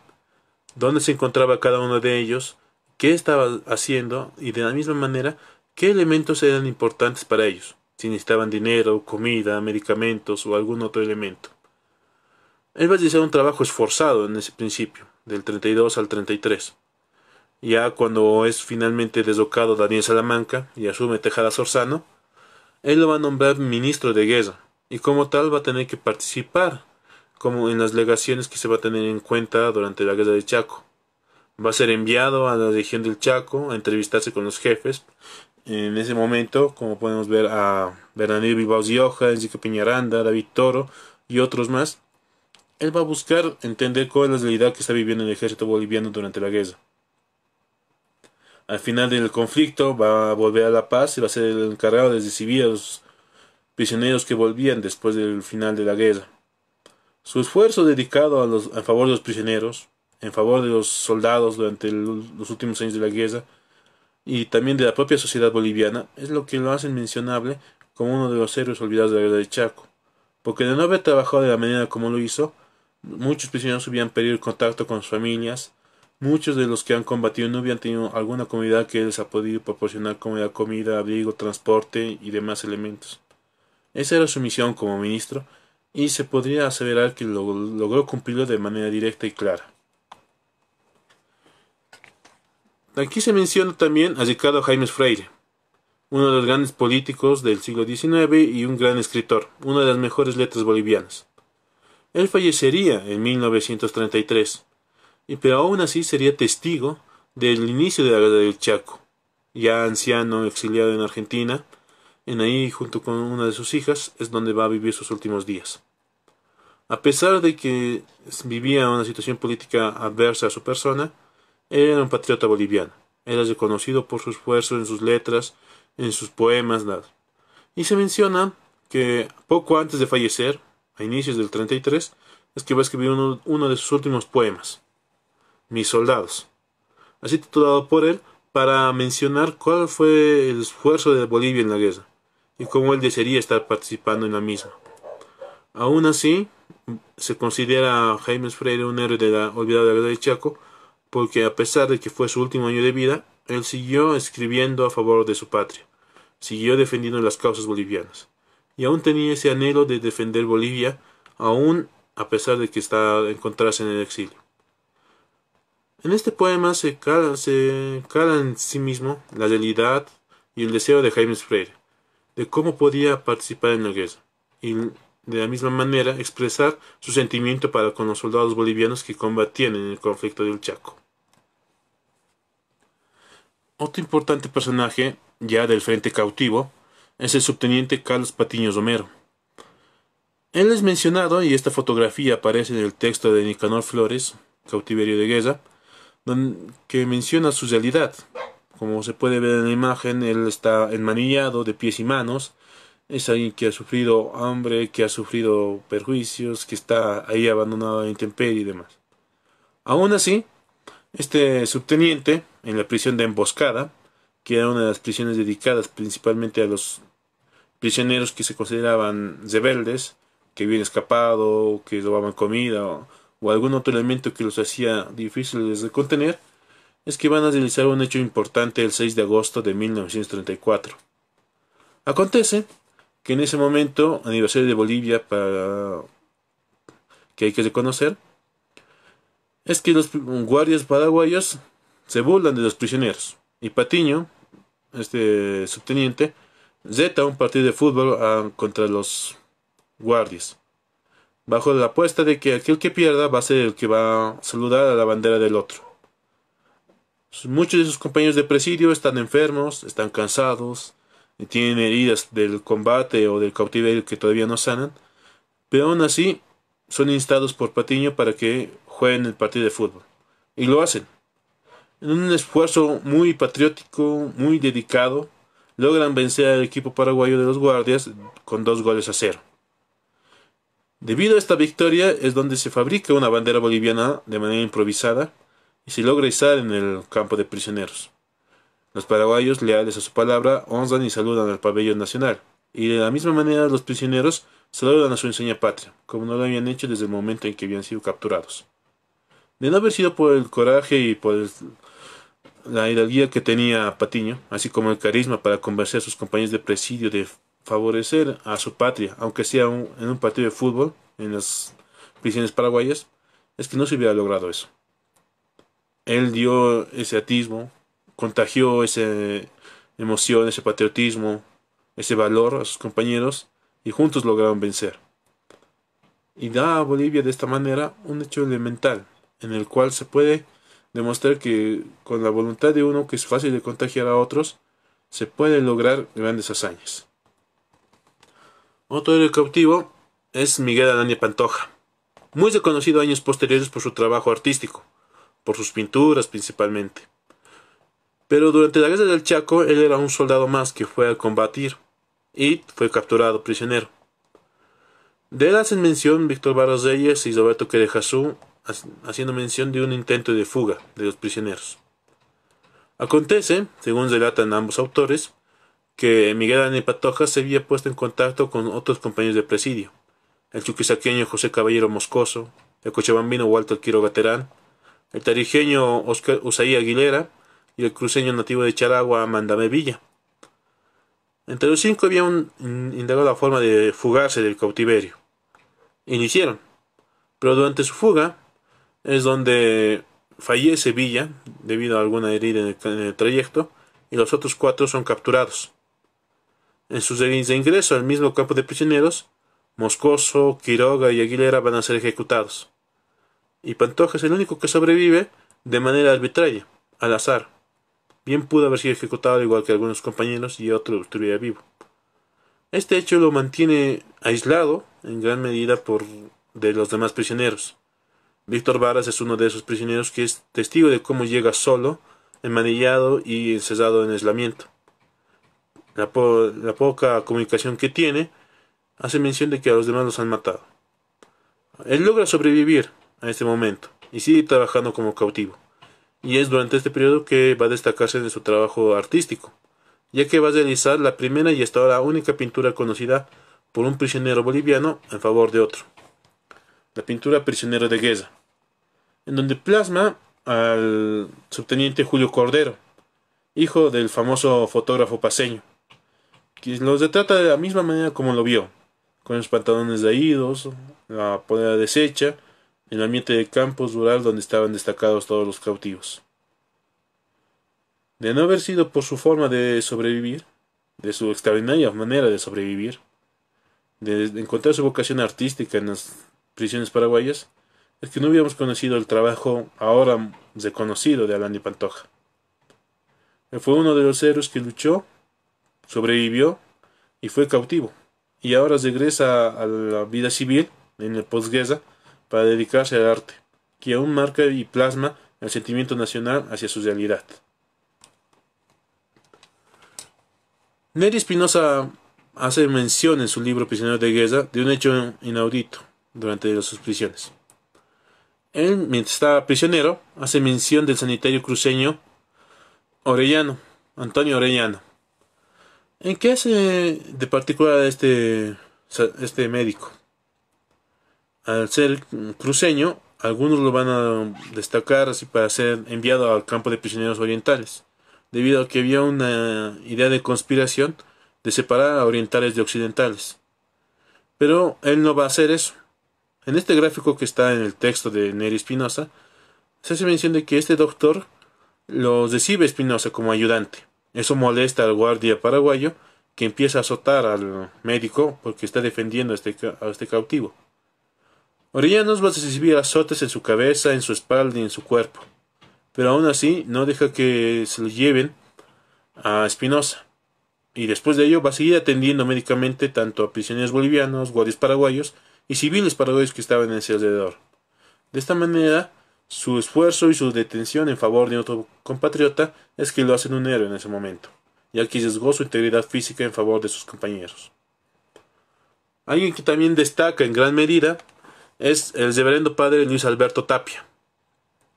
dónde se encontraba cada uno de ellos, qué estaba haciendo y de la misma manera qué elementos eran importantes para ellos, si necesitaban dinero, comida, medicamentos o algún otro elemento. Él va a realizar un trabajo esforzado en ese principio, del 32 al 33. Ya cuando es finalmente deslocado Daniel Salamanca y asume Tejada Sorzano, él lo va a nombrar ministro de guerra y como tal va a tener que participar como en las legaciones que se va a tener en cuenta durante la guerra de Chaco. Va a ser enviado a la región del Chaco a entrevistarse con los jefes. En ese momento, como podemos ver, a Bernardino Bilbao y Enrique David Toro y otros más. Él va a buscar entender cuál es la realidad que está viviendo el ejército boliviano durante la guerra al final del conflicto va a volver a la paz y va a ser el encargado de recibir a los prisioneros que volvían después del final de la guerra. Su esfuerzo dedicado a, los, favor de los prisioneros, en favor de los soldados durante los últimos años de la guerra y también de la propia sociedad boliviana es lo que lo hace mencionable como uno de los héroes olvidados de la guerra de Chaco, porque de no haber trabajado de la manera como lo hizo, muchos prisioneros hubieran perdido el contacto con sus familias, Muchos de los que han combatido no habían tenido alguna comunidad que les ha podido proporcionar comida, comida, abrigo, transporte y demás elementos. Esa era su misión como ministro, y se podría aseverar que lo, logró cumplirlo de manera directa y clara. Aquí se menciona también a Ricardo Jaime Freire, uno de los grandes políticos del siglo XIX y un gran escritor, una de las mejores letras bolivianas. Él fallecería en 1933 pero aún así sería testigo del inicio de la guerra del Chaco. Ya anciano, exiliado en Argentina, en ahí junto con una de sus hijas es donde va a vivir sus últimos días. A pesar de que vivía una situación política adversa a su persona, era un patriota boliviano. Era reconocido por su esfuerzo en sus letras, en sus poemas, nada. Y se menciona que poco antes de fallecer, a inicios del 33, es que va a escribir uno de sus últimos poemas mis soldados, así titulado por él, para mencionar cuál fue el esfuerzo de Bolivia en la guerra y cómo él desearía estar participando en la misma. Aún así, se considera a Jaime Freire un héroe de la olvidada guerra de Chaco, porque a pesar de que fue su último año de vida, él siguió escribiendo a favor de su patria, siguió defendiendo las causas bolivianas, y aún tenía ese anhelo de defender Bolivia, aún a pesar de que está, encontrarse en el exilio. En este poema se cala, en sí mismo la realidad y el deseo de Jaime Freire de cómo podía participar en la guerra y de la misma manera expresar su sentimiento para con los soldados bolivianos que combatían en el conflicto del Chaco. Otro importante personaje, ya del frente cautivo, es el subteniente Carlos Patiño Romero. Él es mencionado y esta fotografía aparece en el texto de Nicanor Flores, Cautiverio de Guerra, que menciona su realidad. Como se puede ver en la imagen, él está enmanillado de pies y manos. Es alguien que ha sufrido hambre, que ha sufrido perjuicios, que está ahí abandonado a intemperie y demás. Aún así, este subteniente, en la prisión de Emboscada, que era una de las prisiones dedicadas principalmente a los prisioneros que se consideraban rebeldes, que habían escapado, que robaban comida, o algún otro elemento que los hacía difíciles de contener, es que van a realizar un hecho importante el 6 de agosto de 1934. Acontece que en ese momento, aniversario de Bolivia para que hay que reconocer, es que los guardias paraguayos se burlan de los prisioneros. Y Patiño, este subteniente, zeta un partido de fútbol ah, contra los guardias bajo la apuesta de que aquel que pierda va a ser el que va a saludar a la bandera del otro. Muchos de sus compañeros de presidio están enfermos, están cansados, y tienen heridas del combate o del cautiverio que todavía no sanan, pero aún así son instados por Patiño para que jueguen el partido de fútbol. Y lo hacen. En un esfuerzo muy patriótico, muy dedicado, logran vencer al equipo paraguayo de los guardias con dos goles a cero. Debido a esta victoria es donde se fabrica una bandera boliviana de manera improvisada y se logra izar en el campo de prisioneros. Los paraguayos, leales a su palabra, honran y saludan al pabellón nacional, y de la misma manera los prisioneros saludan a su enseña patria, como no lo habían hecho desde el momento en que habían sido capturados. De no haber sido por el coraje y por la hidalguía que tenía Patiño, así como el carisma para convencer a sus compañeros de presidio de favorecer a su patria, aunque sea en un partido de fútbol, en las prisiones paraguayas, es que no se hubiera logrado eso. Él dio ese atismo, contagió esa emoción, ese patriotismo, ese valor a sus compañeros y juntos lograron vencer. Y da a Bolivia de esta manera un hecho elemental, en el cual se puede demostrar que con la voluntad de uno que es fácil de contagiar a otros, se puede lograr grandes hazañas. Otro héroe cautivo es Miguel Daniel Pantoja, muy reconocido años posteriores por su trabajo artístico, por sus pinturas principalmente. Pero durante la guerra del Chaco él era un soldado más que fue a combatir y fue capturado prisionero. De él hacen mención Víctor Barros Reyes y Roberto Querejasú, haciendo mención de un intento de fuga de los prisioneros. Acontece, según relatan ambos autores, que Miguel Ángel Patoja se había puesto en contacto con otros compañeros de presidio, el chuquisaqueño José Caballero Moscoso, el cochabambino Walter Quiroga el tarijeño Oscar Usaí Aguilera y el cruceño nativo de Charagua Mandamé Villa. Entre los cinco había un, indagado la forma de fugarse del cautiverio. Iniciaron, Pero durante su fuga es donde fallece Villa debido a alguna herida en el trayecto y los otros cuatro son capturados. En sus de ingreso al mismo campo de prisioneros, Moscoso, Quiroga y Aguilera van a ser ejecutados. Y Pantoja es el único que sobrevive de manera arbitraria, al azar. Bien pudo haber sido ejecutado al igual que algunos compañeros y otro estuviera vivo. Este hecho lo mantiene aislado en gran medida por de los demás prisioneros. Víctor Varas es uno de esos prisioneros que es testigo de cómo llega solo, emanillado y encerrado en aislamiento la, poca comunicación que tiene, hace mención de que a los demás los han matado. Él logra sobrevivir a este momento y sigue trabajando como cautivo. Y es durante este periodo que va a destacarse en su trabajo artístico, ya que va a realizar la primera y hasta ahora única pintura conocida por un prisionero boliviano en favor de otro, la pintura Prisionero de Guerra, en donde plasma al subteniente Julio Cordero, hijo del famoso fotógrafo paseño, que los retrata de la misma manera como lo vio, con los pantalones daídos, la poneda deshecha, en el ambiente de campos rural donde estaban destacados todos los cautivos. De no haber sido por su forma de sobrevivir, de su extraordinaria manera de sobrevivir, de encontrar su vocación artística en las prisiones paraguayas, es que no hubiéramos conocido el trabajo ahora reconocido de Alani Pantoja. Él fue uno de los héroes que luchó sobrevivió y fue cautivo. Y ahora regresa a la vida civil en el posguerra para dedicarse al arte, que aún marca y plasma el sentimiento nacional hacia su realidad. Neri Espinosa hace mención en su libro Prisionero de Guerra de un hecho inaudito durante sus prisiones. Él, mientras estaba prisionero, hace mención del sanitario cruceño Orellano, Antonio Orellano, ¿En qué hace de particular este, este médico? Al ser cruceño, algunos lo van a destacar así para ser enviado al campo de prisioneros orientales, debido a que había una idea de conspiración de separar a orientales de occidentales. Pero él no va a hacer eso. En este gráfico que está en el texto de Neri Espinosa, se hace mención de que este doctor los recibe Espinosa como ayudante. Eso molesta al guardia paraguayo, que empieza a azotar al médico porque está defendiendo a este, este cautivo. Orellanos va a recibir azotes en su cabeza, en su espalda y en su cuerpo, pero aún así no deja que se lo lleven a Espinosa. Y después de ello va a seguir atendiendo médicamente tanto a prisioneros bolivianos, guardias paraguayos y civiles paraguayos que estaban en ese alrededor. De esta manera, su esfuerzo y su detención en favor de otro compatriota es que lo hacen un héroe en ese momento, ya que sesgó su integridad física en favor de sus compañeros. Alguien que también destaca en gran medida es el reverendo padre Luis Alberto Tapia.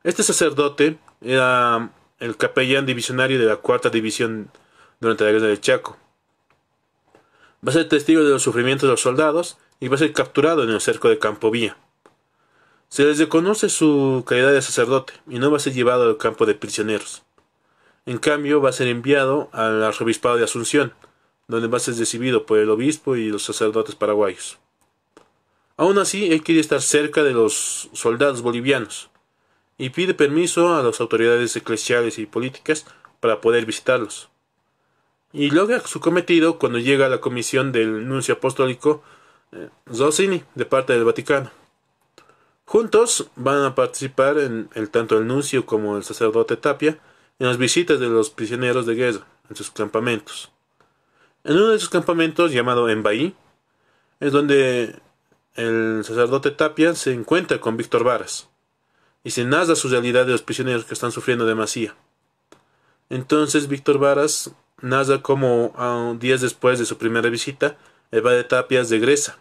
Este sacerdote era el capellán divisionario de la cuarta división durante la guerra del Chaco. Va a ser testigo de los sufrimientos de los soldados y va a ser capturado en el cerco de Campovía. Se les reconoce su calidad de sacerdote y no va a ser llevado al campo de prisioneros. En cambio, va a ser enviado al arzobispado de Asunción, donde va a ser recibido por el obispo y los sacerdotes paraguayos. Aún así, él quiere estar cerca de los soldados bolivianos y pide permiso a las autoridades eclesiales y políticas para poder visitarlos. Y logra su cometido cuando llega a la comisión del nuncio apostólico Zosini eh, de parte del Vaticano. Juntos van a participar en el tanto el nuncio como el sacerdote Tapia en las visitas de los prisioneros de guerra en sus campamentos. En uno de sus campamentos llamado Embaí es donde el sacerdote Tapia se encuentra con Víctor Varas y se narra su realidad de los prisioneros que están sufriendo demasía. Entonces Víctor Varas como como, días después de su primera visita, el de Tapias regresa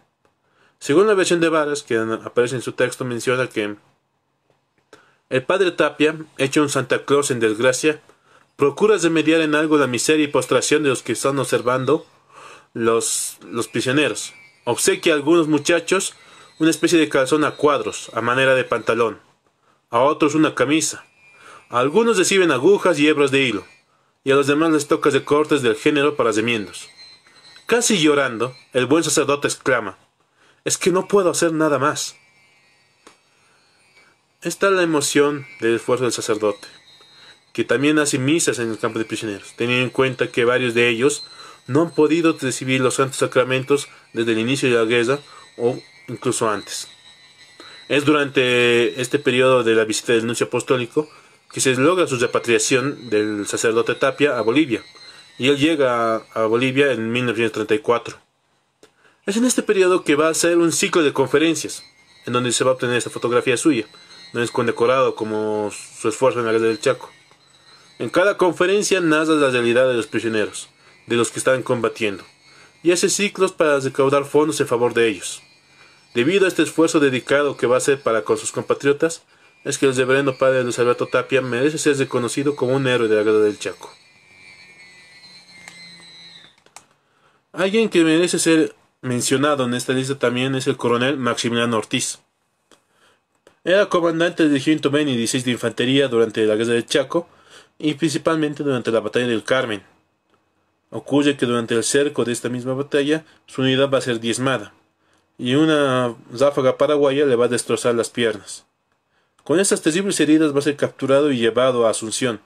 según la versión de Varas, que aparece en su texto, menciona que el padre Tapia, hecho un Santa Claus en desgracia, procura remediar en algo la miseria y postración de los que están observando los, los prisioneros. Obsequia a algunos muchachos una especie de calzón a cuadros, a manera de pantalón, a otros una camisa. A algunos reciben agujas y hebras de hilo, y a los demás les toca de cortes del género para remiendos. Casi llorando, el buen sacerdote exclama, es que no puedo hacer nada más. es la emoción del esfuerzo del sacerdote, que también hace misas en el campo de prisioneros, teniendo en cuenta que varios de ellos no han podido recibir los santos sacramentos desde el inicio de la guerra o incluso antes. Es durante este periodo de la visita del nuncio apostólico que se logra su repatriación del sacerdote Tapia a Bolivia, y él llega a Bolivia en 1934. Es en este periodo que va a ser un ciclo de conferencias, en donde se va a obtener esta fotografía suya, no es condecorado como su esfuerzo en la guerra del Chaco. En cada conferencia nace la realidad de los prisioneros, de los que están combatiendo, y hace ciclos para recaudar fondos en favor de ellos. Debido a este esfuerzo dedicado que va a hacer para con sus compatriotas, es que el reverendo padre Luis Alberto Tapia merece ser reconocido como un héroe de la guerra del Chaco. Alguien que merece ser Mencionado en esta lista también es el coronel Maximiliano Ortiz. Era comandante del Regimiento 16 de Infantería durante la Guerra del Chaco y principalmente durante la Batalla del Carmen. Ocurre que durante el cerco de esta misma batalla su unidad va a ser diezmada y una ráfaga paraguaya le va a destrozar las piernas. Con estas terribles heridas va a ser capturado y llevado a Asunción,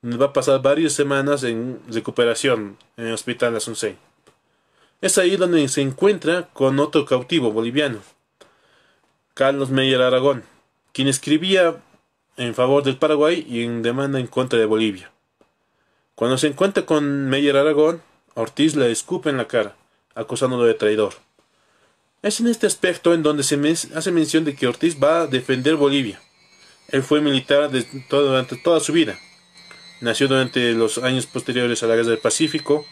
donde va a pasar varias semanas en recuperación en el Hospital de Asunción. Es ahí donde se encuentra con otro cautivo boliviano, Carlos Meyer Aragón, quien escribía en favor del Paraguay y en demanda en contra de Bolivia. Cuando se encuentra con Meyer Aragón, Ortiz le escupe en la cara, acusándolo de traidor. Es en este aspecto en donde se hace mención de que Ortiz va a defender Bolivia. Él fue militar durante toda su vida. Nació durante los años posteriores a la Guerra del Pacífico,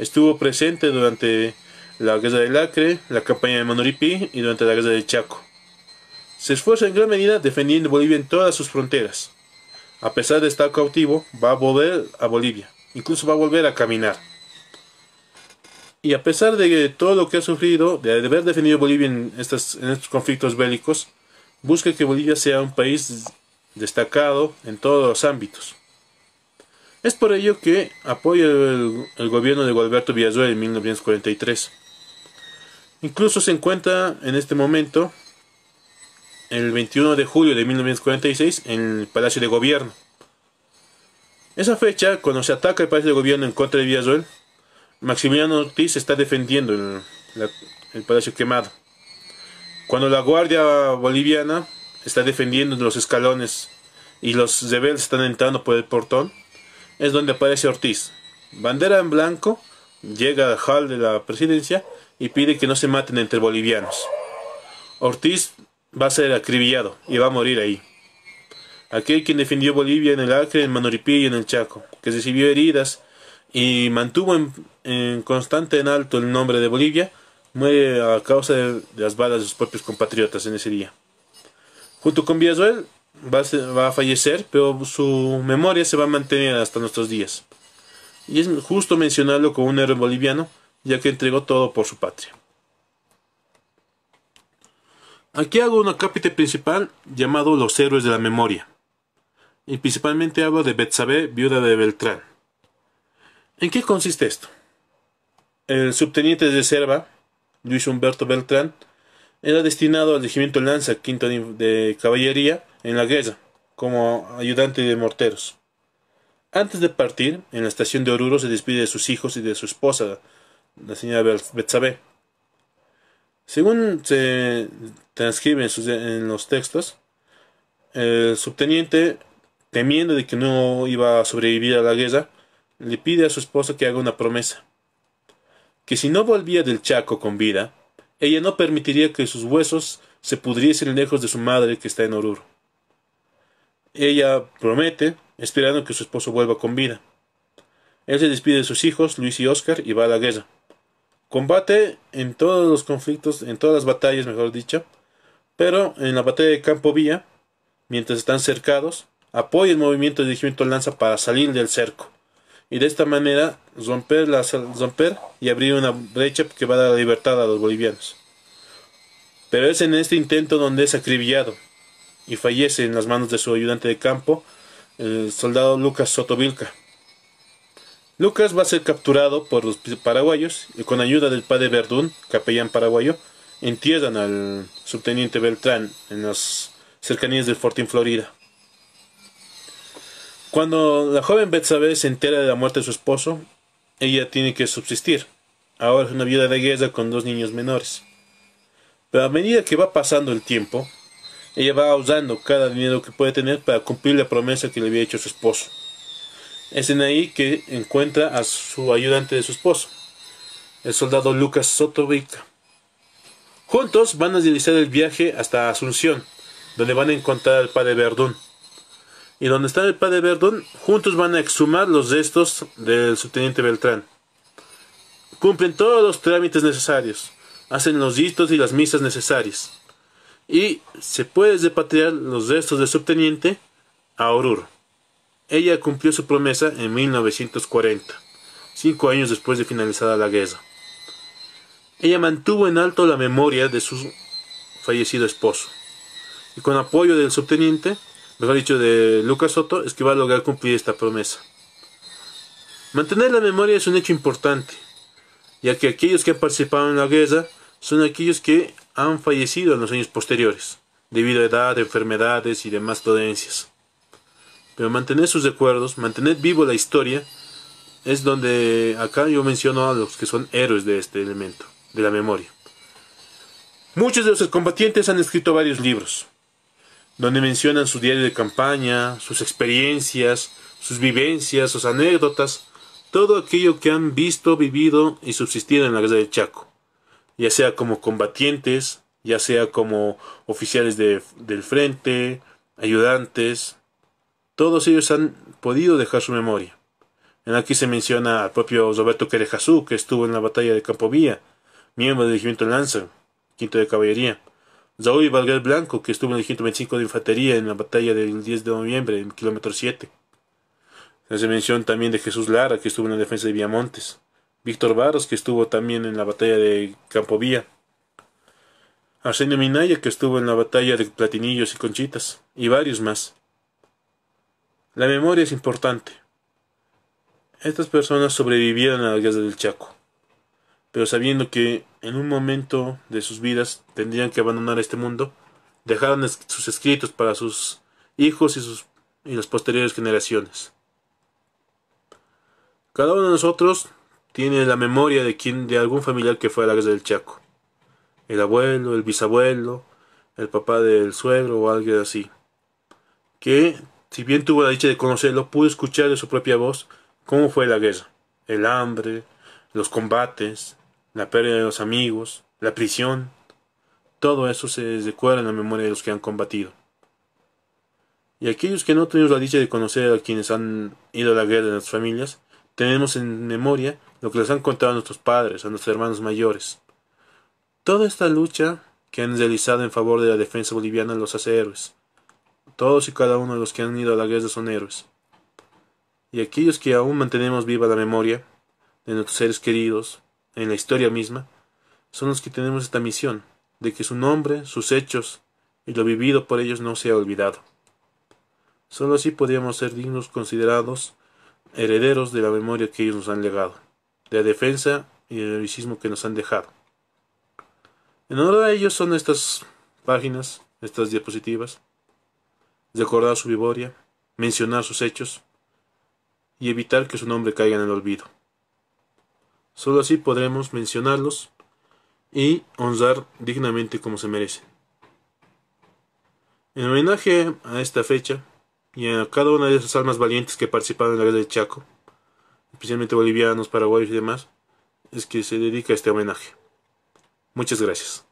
Estuvo presente durante la guerra del Acre, la campaña de Manoripí y durante la guerra del Chaco. Se esfuerza en gran medida defendiendo Bolivia en todas sus fronteras. A pesar de estar cautivo, va a volver a Bolivia, incluso va a volver a caminar. Y a pesar de todo lo que ha sufrido, de haber defendido Bolivia en estos conflictos bélicos, busca que Bolivia sea un país destacado en todos los ámbitos. Es por ello que apoya el, gobierno de Gualberto Villazuel en 1943. Incluso se encuentra en este momento, el 21 de julio de 1946, en el Palacio de Gobierno. Esa fecha, cuando se ataca el Palacio de Gobierno en contra de Villazuel, Maximiliano Ortiz está defendiendo el, el Palacio Quemado. Cuando la Guardia Boliviana está defendiendo los escalones y los rebeldes están entrando por el portón, es donde aparece Ortiz. Bandera en blanco llega al hall de la presidencia y pide que no se maten entre bolivianos. Ortiz va a ser acribillado y va a morir ahí. Aquel quien defendió Bolivia en el Acre, en Manoripí y en el Chaco, que recibió heridas y mantuvo en, constante en alto el nombre de Bolivia, muere a causa de, las balas de sus propios compatriotas en ese día. Junto con Villasuel, va a, fallecer, pero su memoria se va a mantener hasta nuestros días. Y es justo mencionarlo como un héroe boliviano, ya que entregó todo por su patria. Aquí hago un acápite principal llamado Los héroes de la memoria, y principalmente hablo de Betsabé, viuda de Beltrán. ¿En qué consiste esto? El subteniente de reserva Luis Humberto Beltrán, era destinado al regimiento Lanza, quinto de caballería, en la guerra como ayudante de morteros. Antes de partir, en la estación de Oruro se despide de sus hijos y de su esposa, la señora Betsabé. Según se transcribe en, los textos, el subteniente, temiendo de que no iba a sobrevivir a la guerra, le pide a su esposa que haga una promesa, que si no volvía del Chaco con vida, ella no permitiría que sus huesos se pudriesen lejos de su madre que está en Oruro. Ella promete, esperando que su esposo vuelva con vida. Él se despide de sus hijos, Luis y Oscar, y va a la guerra. Combate en todos los conflictos, en todas las batallas, mejor dicho, pero en la batalla de Campo Villa, mientras están cercados, apoya el movimiento de dirigimiento Lanza para salir del cerco y de esta manera romper, la, romper y abrir una brecha que va a dar libertad a los bolivianos. Pero es en este intento donde es acribillado, y fallece en las manos de su ayudante de campo, el soldado Lucas Sotovilca. Lucas va a ser capturado por los paraguayos y con ayuda del padre Verdún, capellán paraguayo, entierran al subteniente Beltrán en las cercanías del Fortín Florida. Cuando la joven Betsabe se entera de la muerte de su esposo, ella tiene que subsistir. Ahora es una viuda de guerra con dos niños menores. Pero a medida que va pasando el tiempo, ella va usando cada dinero que puede tener para cumplir la promesa que le había hecho su esposo. Es en ahí que encuentra a su ayudante de su esposo, el soldado Lucas Sotovica. Juntos van a realizar el viaje hasta Asunción, donde van a encontrar al padre Verdún. Y donde está el padre Verdún, juntos van a exhumar los restos del subteniente Beltrán. Cumplen todos los trámites necesarios, hacen los listos y las misas necesarias y se puede repatriar los restos del subteniente a Oruro. Ella cumplió su promesa en 1940, cinco años después de finalizada la guerra. Ella mantuvo en alto la memoria de su fallecido esposo y con apoyo del subteniente, mejor dicho de Lucas Soto, es que va a lograr cumplir esta promesa. Mantener la memoria es un hecho importante, ya que aquellos que han participado en la guerra son aquellos que han fallecido en los años posteriores, debido a edad, enfermedades y demás dolencias. Pero mantener sus recuerdos, mantener vivo la historia, es donde acá yo menciono a los que son héroes de este elemento, de la memoria. Muchos de los combatientes han escrito varios libros, donde mencionan su diario de campaña, sus experiencias, sus vivencias, sus anécdotas, todo aquello que han visto, vivido y subsistido en la guerra del Chaco ya sea como combatientes, ya sea como oficiales de, del frente, ayudantes, todos ellos han podido dejar su memoria. En aquí se menciona al propio Roberto Querejasú, que estuvo en la batalla de Villa, miembro del regimiento Lanza, quinto de caballería. Raúl Valguer Blanco, que estuvo en el regimiento 25 de infantería en la batalla del 10 de noviembre, en kilómetro 7. Se menciona también de Jesús Lara, que estuvo en la defensa de Viamontes. Víctor Barros, que estuvo también en la batalla de Campovía. Arsenio Minaya, que estuvo en la batalla de Platinillos y Conchitas, y varios más. La memoria es importante. Estas personas sobrevivieron a las guerras del Chaco, pero sabiendo que en un momento de sus vidas tendrían que abandonar este mundo, dejaron sus escritos para sus hijos y, sus, y las posteriores generaciones. Cada uno de nosotros tiene la memoria de quien de algún familiar que fue a la guerra del Chaco. El abuelo, el bisabuelo, el papá del suegro o alguien así. Que, si bien tuvo la dicha de conocerlo, pudo escuchar de su propia voz cómo fue la guerra, el hambre, los combates, la pérdida de los amigos, la prisión. Todo eso se recuerda en la memoria de los que han combatido. Y aquellos que no tenemos la dicha de conocer a quienes han ido a la guerra de las familias, tenemos en memoria lo que les han contado a nuestros padres, a nuestros hermanos mayores. Toda esta lucha que han realizado en favor de la defensa boliviana los hace héroes. Todos y cada uno de los que han ido a la guerra son héroes. Y aquellos que aún mantenemos viva la memoria de nuestros seres queridos, en la historia misma, son los que tenemos esta misión, de que su nombre, sus hechos y lo vivido por ellos no sea olvidado. Solo así podríamos ser dignos considerados herederos de la memoria que ellos nos han legado de defensa y el heroicismo que nos han dejado. En honor a ellos son estas páginas, estas diapositivas, recordar su vivoria, mencionar sus hechos y evitar que su nombre caiga en el olvido. Solo así podremos mencionarlos y honrar dignamente como se merecen. En homenaje a esta fecha y a cada una de esas almas valientes que participaron en la guerra del Chaco, especialmente bolivianos, paraguayos y demás, es que se dedica a este homenaje. Muchas gracias.